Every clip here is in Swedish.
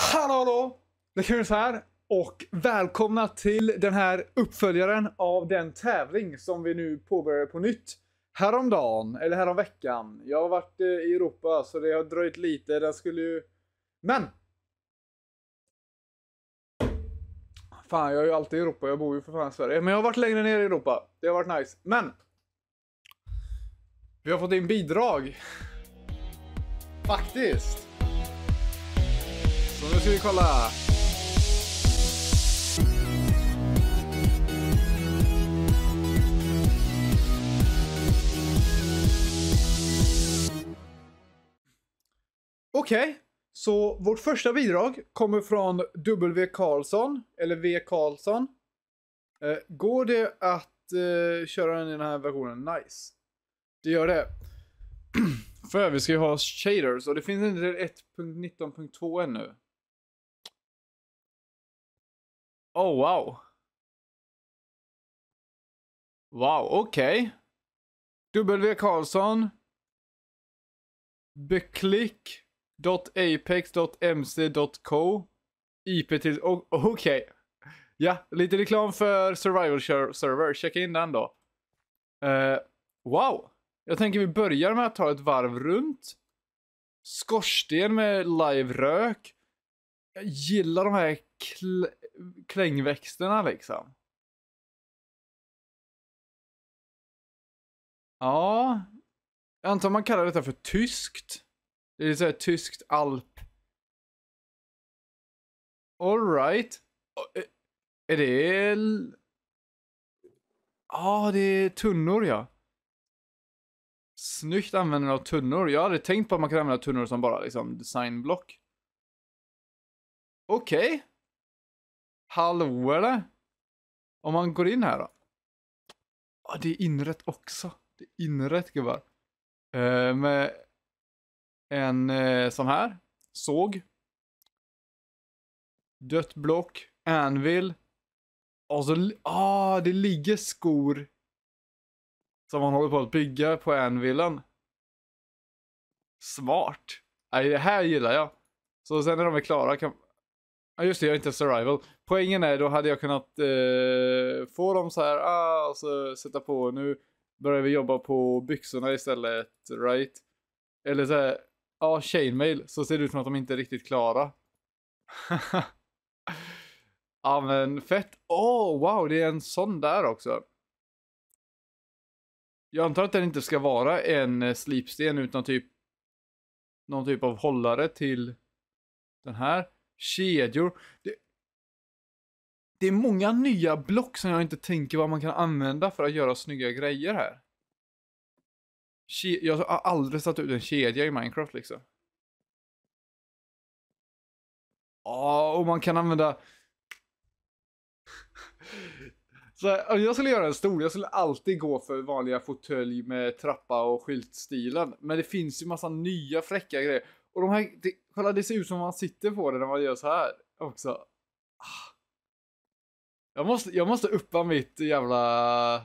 Hallå hallå! Det kan så här. Och välkomna till den här uppföljaren av den tävling som vi nu påbörjar på nytt. Häromdagen, eller häromveckan. Jag har varit eh, i Europa så det har dröjt lite. Den skulle ju... Men! Fan, jag är ju alltid i Europa. Jag bor ju för fan i Sverige. Men jag har varit längre ner i Europa. Det har varit nice. Men! Vi har fått in bidrag. Faktiskt. Då ska vi kolla. Okej, okay. så vårt första bidrag kommer från W. Karlsson, eller V. Karlsson. Eh, går det att eh, köra den i den här versionen? Nice. Det gör det. För vi ska ju ha shaders och det finns inte 1.19.2 ännu. Oh, wow. Wow, okej. Okay. W. Karlsson. Beklick.apex.mc.co. IP till... Oh, okej. Okay. Ja, lite reklam för survival server. Checka in den då. Uh, wow. Jag tänker vi börjar med att ta ett varv runt. Skorsten med live rök. Jag gillar de här kl klängväxterna liksom. Ja, jag antar man kallar detta för tyskt. Det är så här tyskt alp. Alright. Eh, är det... Ja, ah, det är tunnor ja. Snyggt användande av tunnor. Jag hade tänkt på att man kan använda tunnor som bara liksom designblock. Okej. Okay. Hallå eller? Om man går in här då. Ja, det är inrätt också. Det är inrätt gubbar. Eh, med en eh, sån här. Såg. Dött block. Anvil. Och så, ah, det ligger skor. Som man håller på att bygga på anvilen. Smart. Nej, det här gillar jag. Så sen när de är klara kan Ja just det, jag är inte survival. Poängen är, då hade jag kunnat eh, få dem så här, ah, och sätta på, nu börjar vi jobba på byxorna istället, right? Eller så här, ja, ah, chainmail, så ser det ut som att de inte är riktigt klara. Ja ah, men fett, åh oh, wow, det är en sån där också. Jag antar att den inte ska vara en eh, slipsten utan typ någon typ av hållare till den här kedjor. Det, det är många nya block som jag inte tänker vad man kan använda för att göra snygga grejer här. Ke jag har aldrig satt ut en kedja i Minecraft liksom. Ja, och man kan använda... Så om jag skulle göra en stol, jag skulle alltid gå för vanliga fåtölj med trappa och skyltstilen. Men det finns ju massa nya fräcka grejer. Och de här, det, kolla det ser ut som man sitter på det när man gör så här också. Ah. Jag måste, jag måste uppa mitt jävla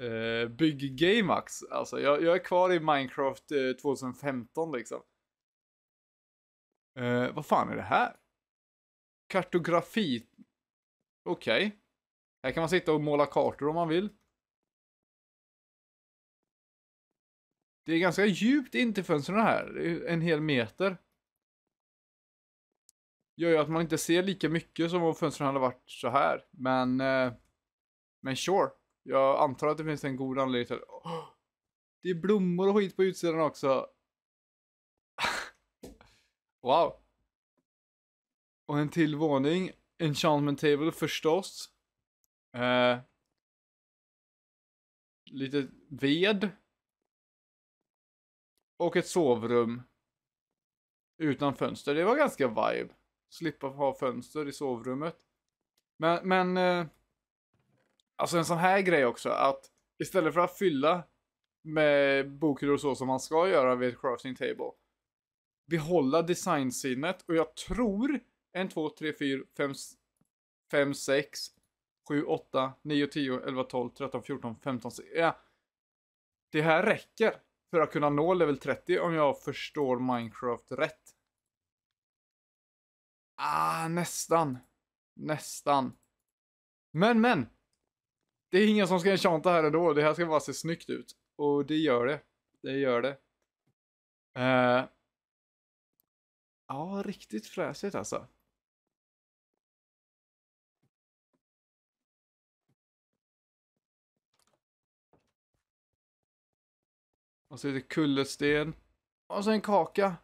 eh, bygg-game Alltså jag, jag, är kvar i Minecraft eh, 2015 liksom. Eh, vad fan är det här? Kartografi. Okej. Okay. Här kan man sitta och måla kartor om man vill. Det är ganska djupt in till fönstren här, en hel meter. Gör ju att man inte ser lika mycket som om fönstren hade varit så här. Men, eh, men sure. Jag antar att det finns en god anledning till oh, Det är blommor och skit på utsidan också. wow. Och en till våning. Enchantment table förstås. Eh, lite ved. Och ett sovrum. Utan fönster. Det var ganska vibe. Slippa ha fönster i sovrummet. Men, men. Eh, alltså en sån här grej också. Att istället för att fylla med bokhyllor och så som man ska göra vid ett crafting table. Behålla designsinnet och jag tror en två tre fyra 5, 6, 7, 8, 9, 10, 11, 12, 13, 14, 15, 16, Ja. Det här räcker. För att kunna nå level 30 om jag förstår Minecraft rätt. Ah, nästan. Nästan. Men, men. Det är ingen som ska enchanta här ändå. Det här ska bara se snyggt ut. Och det gör det. Det gör det. Uh. Ja, riktigt fräsigt alltså. Och så är det kullersten. Och så en kaka.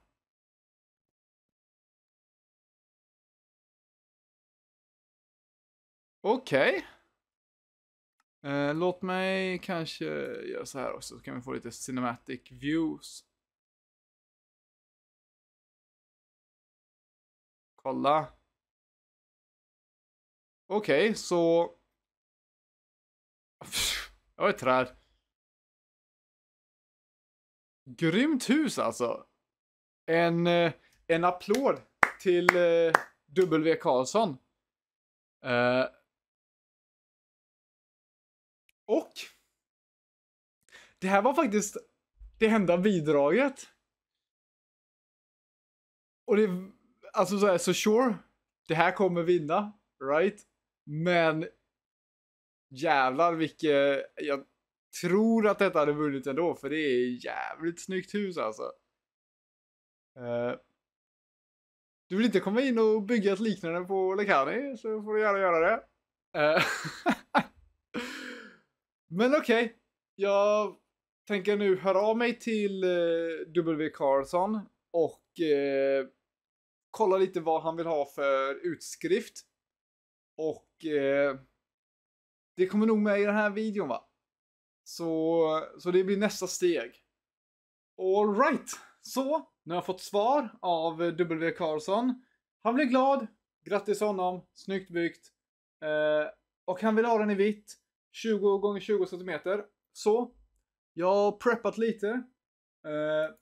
Okej. Okay. Eh, låt mig kanske göra så här också, så kan vi få lite cinematic views. Kolla. Okej, okay, så... Jag är träd. Grymt hus alltså! En, eh, en applåd till eh, W. Karlsson. Uh, och det här var faktiskt det enda bidraget. Och det, alltså så här, så sure, det här kommer vinna, right? Men jävlar vilket, jag, tror att detta hade vunnit ändå, för det är jävligt snyggt hus alltså. Uh, du vill inte komma in och bygga ett liknande på Lekani så får du gärna göra det. Uh, Men okej, okay. jag tänker nu höra av mig till uh, W. Carlson och uh, kolla lite vad han vill ha för utskrift. Och det kommer nog med i den här videon va? Så, så det blir nästa steg. Alright, så nu har jag fått svar av W. Karlsson. Han blir glad. Grattis honom. Snyggt byggt. Eh, och han vill ha den i vitt. 20 x 20 cm. Så. Jag har preppat lite. Eh,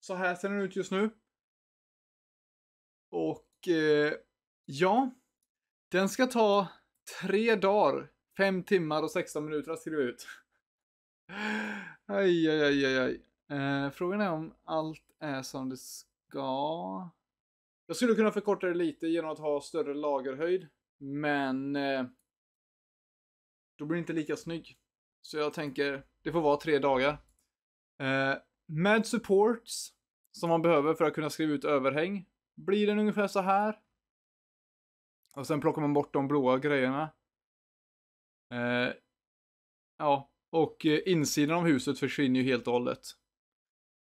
så här ser den ut just nu. Och eh, ja. Den ska ta 3 dagar, 5 timmar och 16 minuter att skriva ut. Aj, aj, aj, aj. aj. Eh, frågan är om allt är som det ska. Jag skulle kunna förkorta det lite genom att ha större lagerhöjd. Men eh, då blir det inte lika snygg. Så jag tänker, det får vara tre dagar. Eh, med supports som man behöver för att kunna skriva ut överhäng blir den ungefär så här. Och sen plockar man bort de blåa grejerna. Eh, ja, och eh, insidan av huset försvinner ju helt och hållet.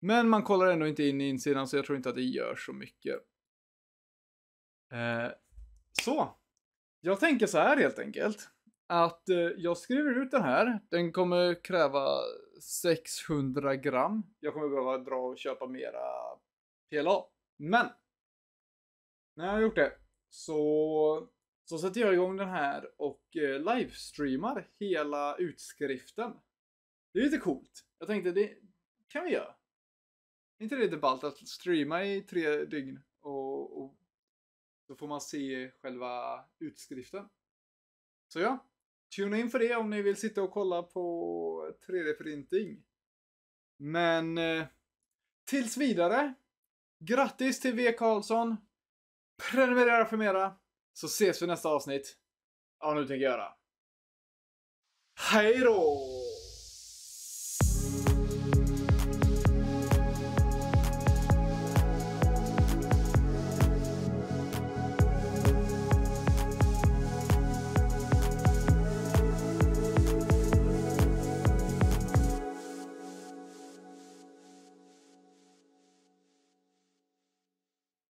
Men man kollar ändå inte in i insidan så jag tror inte att det gör så mycket. Eh, så. Jag tänker så här helt enkelt. Att eh, jag skriver ut den här. Den kommer kräva 600 gram. Jag kommer behöva dra och köpa mera PLA. Men. När jag har gjort det så så sätter jag igång den här och eh, livestreamar hela utskriften. Det är lite coolt. Jag tänkte det kan vi göra. Är inte det lite ballt att streama i tre dygn och, och så får man se själva utskriften. Så ja, tune in för det om ni vill sitta och kolla på 3D-printing. Men eh, tills vidare, grattis till V. Karlsson! Prenumerera för mera! Så ses vi nästa avsnitt. Ja, nu tänker jag göra. Hej då!